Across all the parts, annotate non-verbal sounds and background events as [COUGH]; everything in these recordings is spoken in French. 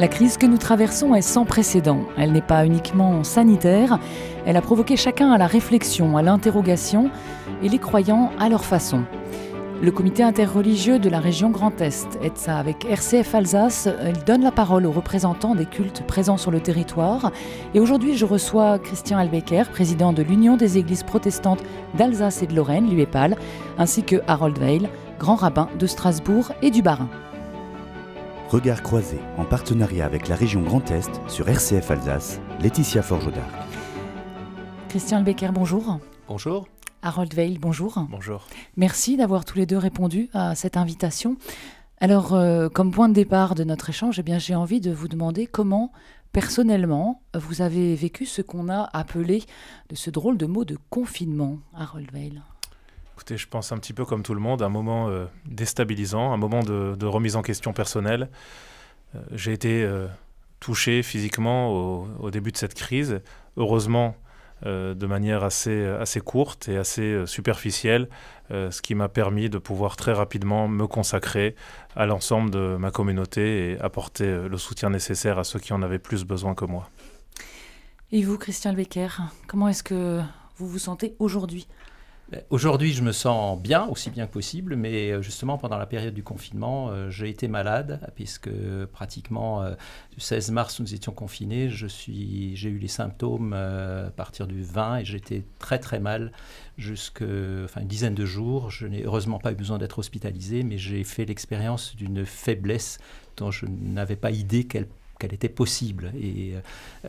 La crise que nous traversons est sans précédent. Elle n'est pas uniquement sanitaire, elle a provoqué chacun à la réflexion, à l'interrogation et les croyants à leur façon. Le comité interreligieux de la région Grand Est, ETSA, avec RCF Alsace, il donne la parole aux représentants des cultes présents sur le territoire. Et aujourd'hui, je reçois Christian Albecker, président de l'Union des églises protestantes d'Alsace et de Lorraine, l'UEPAL, ainsi que Harold Weil, grand rabbin de Strasbourg et du Barin. Regard croisé en partenariat avec la région Grand Est sur RCF Alsace, Laetitia Forgeaudard. Christian Becker, bonjour. Bonjour. Harold Veil, bonjour. Bonjour. Merci d'avoir tous les deux répondu à cette invitation. Alors, euh, comme point de départ de notre échange, eh bien, j'ai envie de vous demander comment, personnellement, vous avez vécu ce qu'on a appelé de ce drôle de mot de confinement, Harold Veil. Écoutez, je pense un petit peu comme tout le monde, un moment euh, déstabilisant, un moment de, remise en question personnelle. Euh, j'ai été euh, touché physiquement au, début de cette crise, heureusement de manière assez, courte et assez superficielle, ce qui m'a permis de pouvoir très rapidement me consacrer à l'ensemble de ma communauté et apporter le soutien nécessaire à ceux qui en avaient plus besoin que moi. Et vous, Christian Becker, comment est-ce que vous vous sentez aujourd'hui euh, aujourd'hui, je me sens bien, aussi bien que possible, mais euh, justement, pendant la période du confinement, euh, j'ai été malade, puisque pratiquement du 16 mars, nous étions confinés. J'ai eu les symptômes à partir du 20 et j'étais très très mal jusqu'à une dizaine de jours. Je n'ai heureusement pas eu besoin d'être hospitalisé, mais j'ai fait l'expérience d'une faiblesse dont je n'avais pas idée qu'elle qu'elle était possible. Et euh,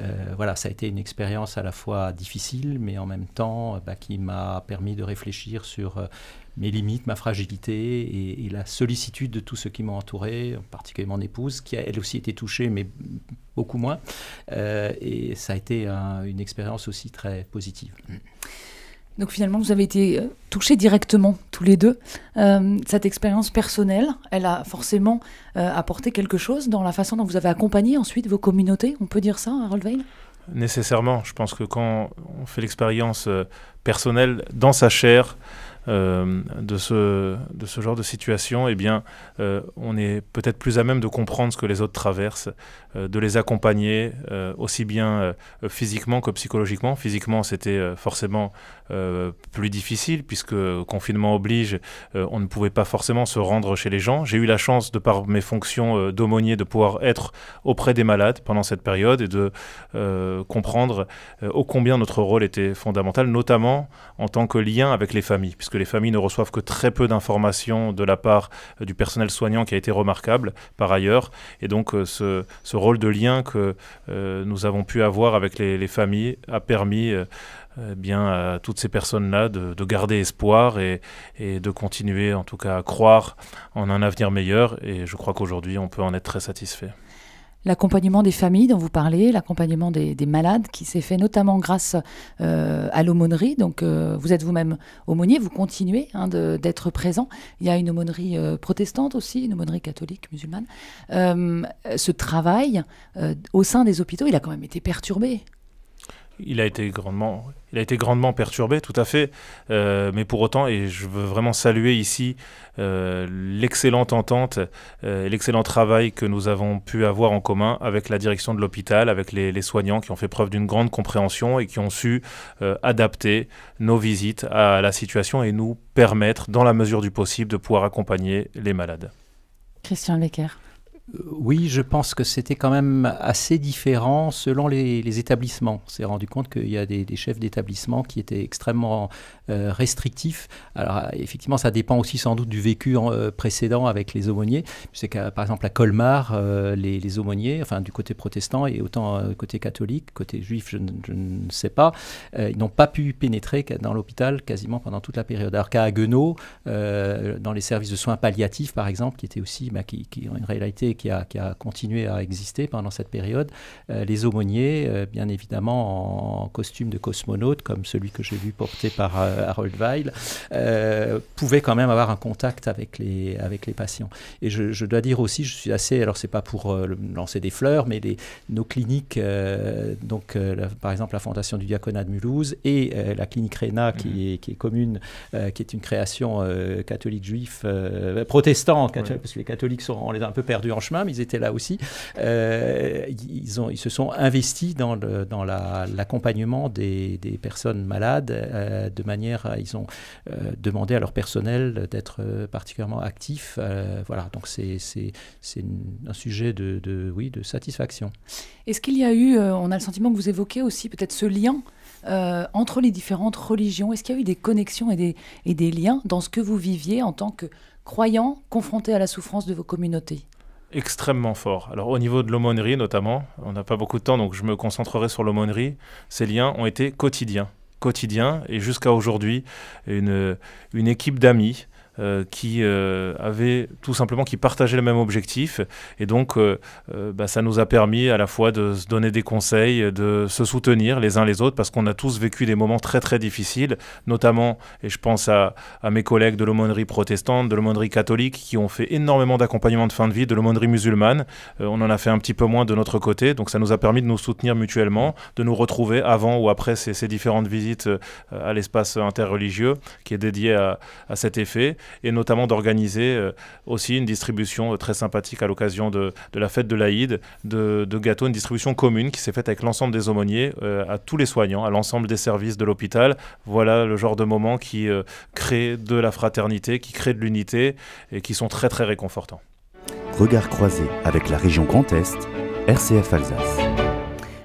euh, voilà, ça a été une expérience à la fois difficile, mais en même temps euh, bah, qui m'a permis de réfléchir sur mes limites, ma fragilité et, la sollicitude de tous ceux qui m'ont entouré, particulièrement mon épouse, qui a elle aussi été touchée, mais beaucoup moins. et ça a été une expérience aussi très positive. Mmh. Donc finalement, vous avez été euh, touchés directement tous les deux. Euh, cette expérience personnelle, elle a forcément euh, apporté quelque chose dans la façon dont vous avez accompagné ensuite vos communautés. On peut dire ça, Harold Veil Nécessairement. Je pense que quand on fait l'expérience personnel dans sa chair euh, de, ce, de ce genre de situation, et eh bien, euh, on est peut-être plus à même de comprendre ce que les autres traversent, euh, de les accompagner aussi bien physiquement que psychologiquement. Physiquement, c'était forcément plus difficile puisque confinement oblige, on ne pouvait pas forcément se rendre chez les gens. J'ai eu la chance, de par mes fonctions d'aumônier, de pouvoir être auprès des malades pendant cette période et de comprendre ô combien notre rôle était fondamental, notamment en tant que lien avec les familles, puisque les familles ne reçoivent que très peu d'informations de la part euh, du personnel soignant qui a été remarquable par ailleurs. Et donc euh, ce, rôle de lien que euh, nous avons pu avoir avec les, familles a permis... bien, à toutes ces personnes-là de, garder espoir et, de continuer en tout cas à croire en un avenir meilleur. Et je crois qu'aujourd'hui, on peut en être très satisfait. L'accompagnement des familles dont vous parlez, l'accompagnement des, malades qui s'est fait notamment grâce euh, à l'aumônerie. Donc euh, vous êtes vous-même aumônier, vous continuez hein, d'être présent. Il y a une aumônerie euh, protestante aussi, une aumônerie catholique, musulmane. ce travail au sein des hôpitaux, il a quand même été perturbé il a été grandement, il a été grandement perturbé, tout à fait. Euh, mais pour autant, et je veux vraiment saluer ici euh, l'excellente entente, euh, l'excellent travail que nous avons pu avoir en commun avec la direction de l'hôpital, avec les, soignants qui ont fait preuve d'une grande compréhension et qui ont su euh, adapter nos visites à la situation et nous permettre, dans la mesure du possible, de pouvoir accompagner les malades. Christian Lecker euh, oui, je pense que c'était quand même assez différent selon les, établissements. On s'est rendu compte qu'il y a des, chefs d'établissement qui étaient extrêmement euh, restrictifs. Alors effectivement, ça dépend aussi sans doute du vécu hein, euh, précédent avec les aumôniers. C'est qu'à par exemple à Colmar, euh, les, aumôniers, enfin du côté protestant et autant côté catholique, côté juif, je, ne sais pas, ils n'ont pas pu pénétrer dans l'hôpital quasiment pendant toute la période. Alors qu'à Haguenau, dans les services de soins palliatifs par exemple, qui étaient aussi, bah, qui ont une réalité qui a, continué à exister pendant cette période, euh, les aumôniers, euh, bien évidemment en costume de cosmonaute, comme celui que j'ai vu porté par euh, Harold Weil, pouvaient quand même avoir un contact avec les, avec les patients. Et je, dois dire aussi, je suis assez, alors c'est pas pour lancer des fleurs, mais nos cliniques, donc par exemple la Fondation du Diaconat de Mulhouse et la clinique Réna, mhm. qui, est, commune, qui est une création catholique juif, protestant, parce que les catholiques sont, on les a un peu perdus en chemin, mais ils étaient là aussi. Euh, ils, se sont investis dans, l'accompagnement des, personnes malades euh, de manière à, ils ont euh, demandé à leur personnel d'être particulièrement actifs. voilà, donc c'est, un sujet de, oui, de satisfaction. Est-ce qu'il y a eu, on a le sentiment que vous évoquez aussi peut-être ce lien entre les différentes religions Est-ce qu'il y a eu des connexions et des liens dans ce que vous viviez en tant que croyant confronté à la souffrance de vos communautés extrêmement fort. Alors au niveau de l'aumônerie notamment, on n'a pas beaucoup de temps donc je me concentrerai sur l'aumônerie, ces liens ont été quotidiens quotidiens et jusqu'à aujourd'hui une, une équipe d'amis euh, qui euh, avait tout simplement qui partageaient le même objectif et donc euh, bah, ça nous a permis à la fois de se donner des conseils de se soutenir les uns les autres parce qu'on a tous vécu des moments très très difficiles notamment et je pense à, mes collègues de l'aumônerie protestante de l'aumônerie catholique qui ont fait énormément d'accompagnement de fin de vie de l'aumônerie musulmane on en a fait un petit peu moins de notre côté donc ça nous a permis de nous soutenir mutuellement de nous retrouver avant ou après ces, différentes visites à l'espace interreligieux qui est dédié à cet effet et notamment d'organiser euh, aussi une distribution euh, très sympathique à l'occasion de, de, la fête de l'Aïd, de, de gâteaux, une distribution commune qui s'est faite avec l'ensemble des aumôniers, euh, à tous les soignants, à l'ensemble des services de l'hôpital. Voilà le genre de moment qui crée de la fraternité, qui crée de l'unité et qui sont très très réconfortants. Regard croisé avec la région Grand Est, RCF Alsace.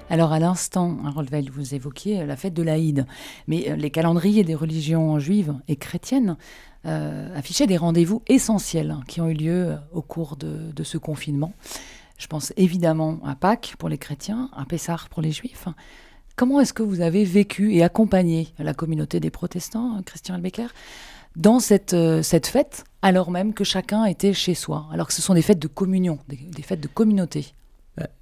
Alors à l'instant, Rolvel, vous évoquiez euh, la fête de l'Aïd, mais euh, les calendriers des religions juives et chrétiennes euh, affichaient des rendez-vous essentiels qui ont eu lieu au cours de, ce confinement. Je pense évidemment à Pâques pour les chrétiens, à Pessah pour les juifs. Comment est-ce que vous avez vécu et accompagné la communauté des protestants, Christian Albecker, dans cette, fête, alors même que chacun était chez soi, alors que ce sont des fêtes de communion, des fêtes de communauté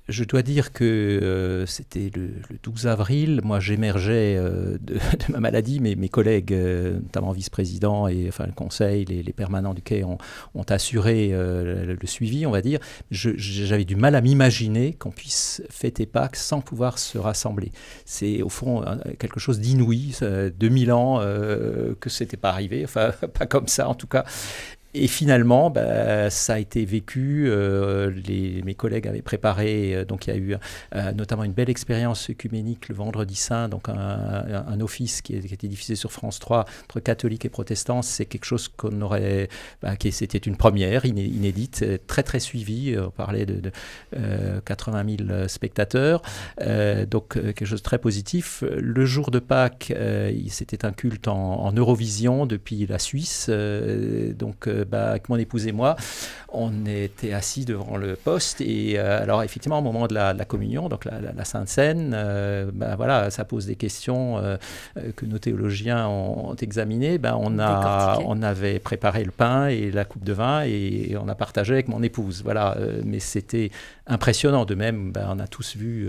je dois dire que euh, c'était le, 12 avril. Moi, j'émergeais euh, [LAUGHS] de, ma maladie, mais mes collègues, euh, notamment vice-président et enfin le conseil, les, permanents du quai, ont, assuré le, suivi, on va dire. J'avais du mal à m'imaginer qu'on puisse fêter Pâques sans pouvoir se rassembler. C'est au fond quelque chose d'inouï, 2000 ans que c'était pas arrivé, enfin [LAUGHS] pas comme ça en tout cas. Et finalement, bah, ça a été vécu. Euh, les, mes collègues avaient préparé, euh, donc il y a eu euh, notamment une belle expérience œcuménique le Vendredi Saint, donc un, office qui, a, été diffusé sur France 3 entre catholiques et protestants. C'est quelque chose qu'on aurait, bah, qui c'était une première inédite, très très suivie. On parlait de, 80 000 spectateurs, donc quelque chose de très positif. Le jour de Pâques, c'était un culte en, en, Eurovision depuis la Suisse, donc bah, mon épouse et moi, on était assis devant le poste. Et euh, alors, effectivement, au moment de la, communion, donc la, Sainte Seine, euh, bah, voilà, ça pose des questions euh, que nos théologiens ont, examinées. Bah, on, a, on avait préparé le pain et la coupe de vin et, on a partagé avec mon épouse. Voilà, mais c'était impressionnant. De même, bah, on a tous vu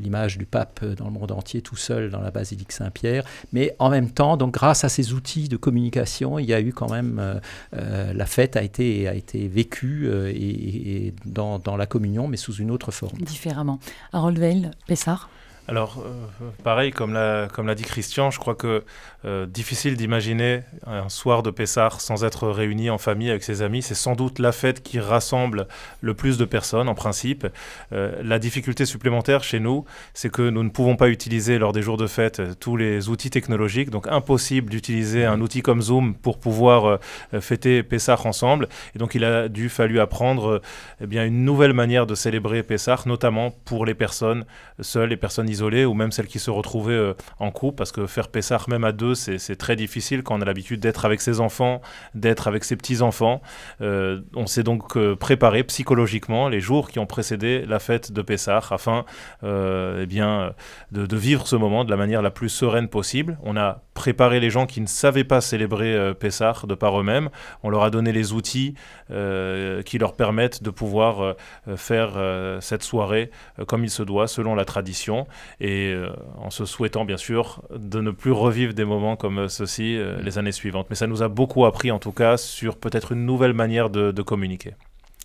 l'image du pape dans le monde entier, tout seul dans la basilique Saint-Pierre. Mais en même temps, donc grâce à ces outils de communication, il y a eu quand même euh, euh, la fête a été, a été vécue euh, et, dans, dans, la communion, mais sous une autre forme. Différemment. Harold Veil, Pessard alors, euh, pareil, comme l'a, dit Christian, je crois que euh, difficile d'imaginer un soir de Pessar sans être réuni en famille avec ses amis. C'est sans doute la fête qui rassemble le plus de personnes, en principe. Euh, la difficulté supplémentaire chez nous, c'est que nous ne pouvons pas utiliser lors des jours de fête tous les outils technologiques. Donc, impossible d'utiliser un outil comme Zoom pour pouvoir fêter Pessar ensemble. Et donc, il a dû fallu apprendre eh bien, une nouvelle manière de célébrer Pessar, notamment pour les personnes seules, les personnes isolées ou même celles qui se retrouvaient euh, en couple parce que faire Pessar même à deux, c'est très difficile quand on a l'habitude d'être avec ses enfants, d'être avec ses petits-enfants. Euh, on s'est donc euh, préparé psychologiquement les jours qui ont précédé la fête de Pessar afin eh bien, de, de, vivre ce moment de la manière la plus sereine possible. On a préparé les gens qui ne savaient pas célébrer Pessar de par eux-mêmes. On leur a donné les outils qui leur permettent de pouvoir faire cette soirée comme il se doit, selon la tradition et euh, en se souhaitant bien sûr de ne plus revivre des moments comme euh, ceux-ci euh, mm. les années suivantes. Mais ça nous a beaucoup appris en tout cas sur peut-être une nouvelle manière de, communiquer.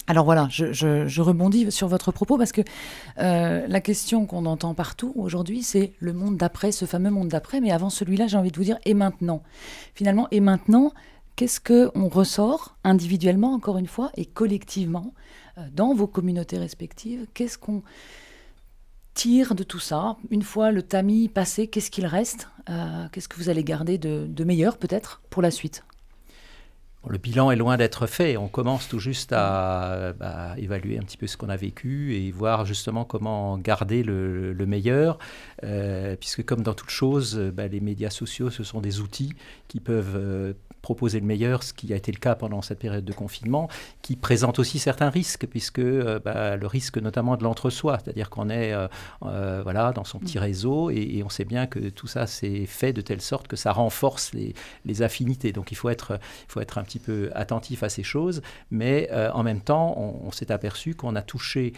Alors voilà, je, rebondis sur votre propos parce que la question qu'on entend partout aujourd'hui, c'est le monde d'après, ce fameux monde d'après. Mais avant celui-là, j'ai envie de vous dire et maintenant. Finalement, et maintenant, qu'est-ce que on ressort individuellement, encore une fois, et collectivement, dans vos communautés respectives Qu'est-ce qu'on tire de tout ça Une fois le tamis passé, qu'est-ce qu'il reste euh, Qu'est-ce que vous allez garder de, meilleur peut-être pour la suite le bilan est loin d'être fait. On commence tout juste à évaluer un petit peu ce qu'on a vécu et voir justement comment garder le, meilleur, euh, puisque comme dans toute chose, euh, bah, les médias sociaux, ce sont des outils qui peuvent proposer le meilleur, ce qui a été le cas pendant cette période de confinement, qui présente aussi certains risques, puisque euh, bah, le risque notamment de l'entre-soi, c'est-à-dire qu'on est, euh, euh, voilà, dans son petit mm. réseau et, on sait bien que tout ça s'est fait de telle sorte que ça renforce les, affinités. Donc il faut être, il faut être un petit peu attentif à ces choses, mais en même temps, on, s'est aperçu qu'on a touché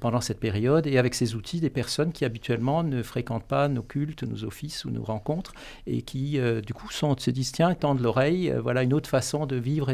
pendant cette période et avec ces outils des personnes qui habituellement ne fréquentent pas nos cultes, nos offices ou nos rencontres et qui du coup sont, se disent tiens, tendent l'oreille euh, voilà une autre façon de vivre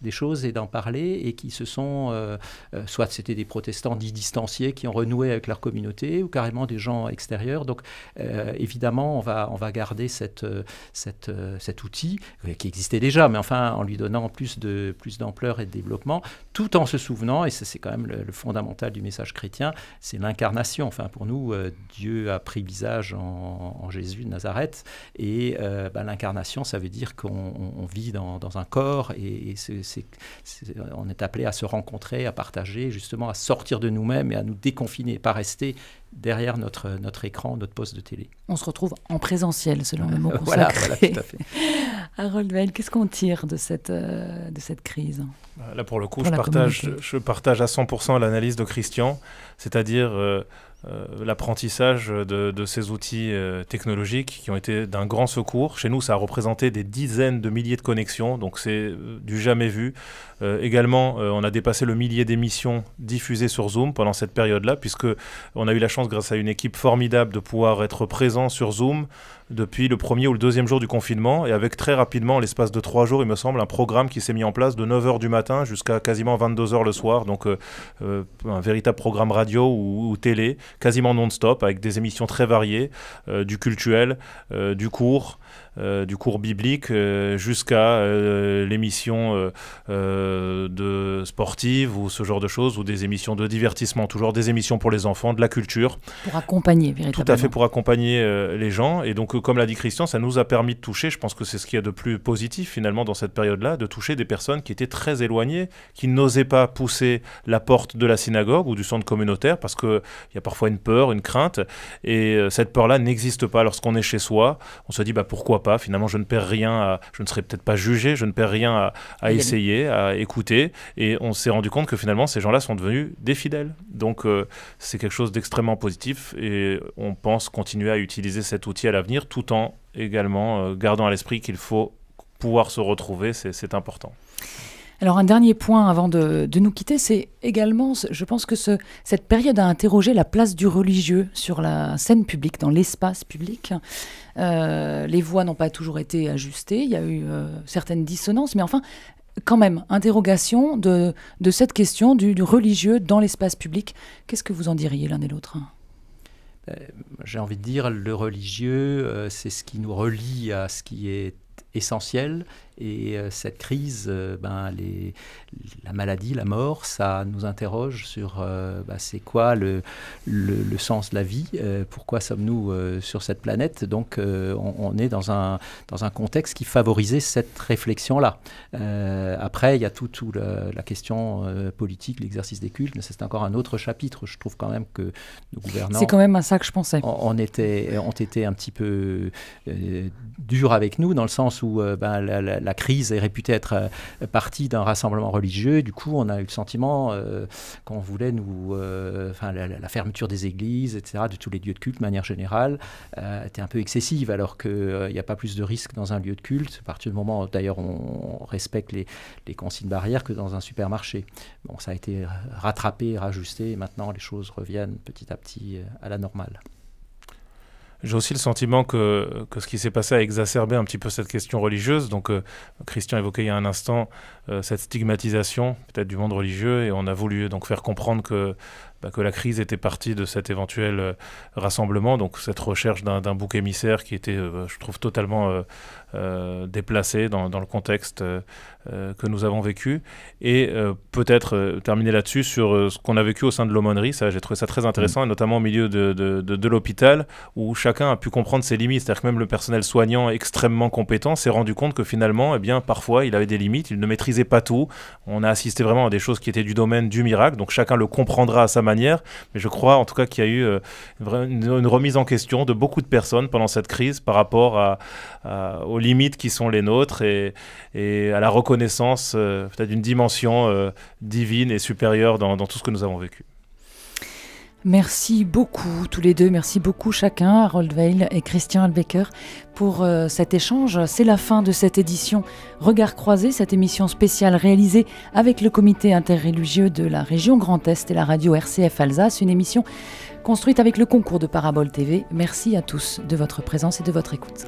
des choses et d'en parler, et qui se sont, euh, euh, soit c'était des protestants dits distanciés qui ont renoué avec leur communauté, ou carrément des gens extérieurs. Donc évidemment, on va, on va garder cette, cette, cet outil qui existait déjà, mais enfin en lui donnant plus de plus d'ampleur et de développement, tout en se souvenant, et c'est quand même le, fondamental du message chrétien, c'est l'incarnation. Enfin pour nous, Dieu a pris visage en, Jésus de Nazareth, et bah, l'incarnation, ça veut dire que on vit dans, un corps et, on est appelé à se rencontrer, à partager, justement à sortir de nous-mêmes et à nous déconfiner, pas rester derrière notre, notre écran, notre poste de télé. On se retrouve en présentiel, selon le mot [LAUGHS] consacré. Voilà, voilà, tout à fait. [LAUGHS] Harold Weil, qu'est-ce qu'on tire de cette, euh, de cette crise Là, pour le coup, je, partage, je, partage à 100% l'analyse de Christian, c'est-à-dire euh, euh, l'apprentissage de, de, ces outils technologiques qui ont été d'un grand secours. Chez nous, ça a représenté des dizaines de milliers de connexions, donc c'est du jamais vu. également, on a dépassé le millier d'émissions diffusées sur Zoom pendant cette période-là, puisque on a eu la chance grâce à une équipe formidable, de pouvoir être présent sur Zoom depuis le premier ou le deuxième jour du confinement, et avec très rapidement, l'espace de trois jours, il me semble, un programme qui s'est mis en place de 9h du matin jusqu'à quasiment 22h le soir, donc euh, euh, un véritable programme radio ou, télé, quasiment non-stop, avec des émissions très variées, euh, du cultuel, du cours. Euh, du cours biblique euh, jusqu'à euh, l'émission de sportive ou ce genre de choses, ou des émissions de divertissement, toujours des émissions pour les enfants, de la culture. Pour accompagner, véritablement. Tout à fait, pour accompagner les gens. Et donc, comme l'a dit Christian, ça nous a permis de toucher, je pense que c'est ce qu'il est a de plus positif finalement dans cette période-là, de toucher des personnes qui étaient très éloignées, qui n'osaient pas pousser la porte de la synagogue ou du centre communautaire parce qu'il y a parfois une peur, une crainte. Et cette peur-là n'existe pas lorsqu'on est chez soi. On se dit, bah, pourquoi pas Finalement, je ne perds rien, je ne serai peut-être pas jugé, je ne perds rien à, essayer, à écouter. Et on s'est rendu compte que finalement, ces gens-là sont devenus des fidèles. Donc, euh, c'est quelque chose d'extrêmement positif et on pense continuer à utiliser cet outil à l'avenir tout en également euh, gardant à l'esprit qu'il faut pouvoir se retrouver, c'est important. Alors un dernier point avant de, nous quitter, c'est également, je pense que cette période a interrogé la place du religieux sur la scène publique, dans l'espace public. Euh, les voix n'ont pas toujours été ajustées, il y a eu euh, certaines dissonances, mais enfin, quand même, interrogation de, cette question du religieux dans l'espace public. Qu'est-ce que vous en diriez l'un et l'autre euh, j'ai envie de dire, le religieux, c'est ce qui nous relie à ce qui est essentiel. Et euh, cette crise, euh, ben, les, la maladie, la mort, ça nous interroge sur euh, ben, c'est quoi le, le, sens de la vie, pourquoi sommes-nous sur cette planète. Donc on, est dans un, dans un contexte qui favorisait cette réflexion-là. après, il y a tout, la, question politique, l'exercice des cultes, c'est encore un autre chapitre. Je trouve quand même que nos gouvernants... C'est quand même à ça que je pensais. On, on était, ont été un petit peu durs avec nous, dans le sens où euh, ben, la, crise est réputée être euh, partie d'un rassemblement religieux. Du coup, on a eu le sentiment euh, qu'on voulait nous. Enfin, la, fermeture des églises, etc., de tous les lieux de culte, de manière générale, était un peu excessive, alors qu'il n'y a pas plus de risques dans un lieu de culte, à partir du moment, d'ailleurs, on, respecte les, les consignes barrières que dans un supermarché. Bon, ça a été rattrapé, rajusté, et maintenant les choses reviennent petit à petit à la normale. J'ai aussi le sentiment que, ce qui s'est passé a exacerbé un petit peu cette question religieuse. Donc, euh, Christian évoquait il y a un instant euh, cette stigmatisation, peut-être du monde religieux, et on a voulu donc faire comprendre que bah, que la crise était partie de cet éventuel euh, rassemblement, donc cette recherche d'un bouc émissaire qui était, euh, je trouve, totalement euh, déplacé dans, le contexte que nous avons vécu. Et peut-être terminer là-dessus sur ce qu'on a vécu au sein de l'aumônerie, ça j'ai trouvé ça très intéressant, et mm. notamment au milieu de, l'hôpital, où chacun a pu comprendre ses limites, c'est-à-dire que même le personnel soignant extrêmement compétent s'est rendu compte que finalement, eh bien, parfois, il avait des limites, il ne maîtrisait pas tout, on a assisté vraiment à des choses qui étaient du domaine du miracle, donc chacun le comprendra à sa manière mais je crois en tout cas qu'il y a eu euh, une, remise en question de beaucoup de personnes pendant cette crise par rapport aux limites qui sont les nôtres et, à la reconnaissance euh, peut-être d'une dimension euh, divine et supérieure dans tout ce que nous avons vécu. Merci beaucoup tous les deux, merci beaucoup chacun, Harold Veil et Christian Albecker, pour euh, cet échange. C'est la fin de cette édition Regard croisé, cette émission spéciale réalisée avec le comité interreligieux de la région Grand Est et la radio RCF Alsace, une émission construite avec le concours de Parabole TV. Merci à tous de votre présence et de votre écoute.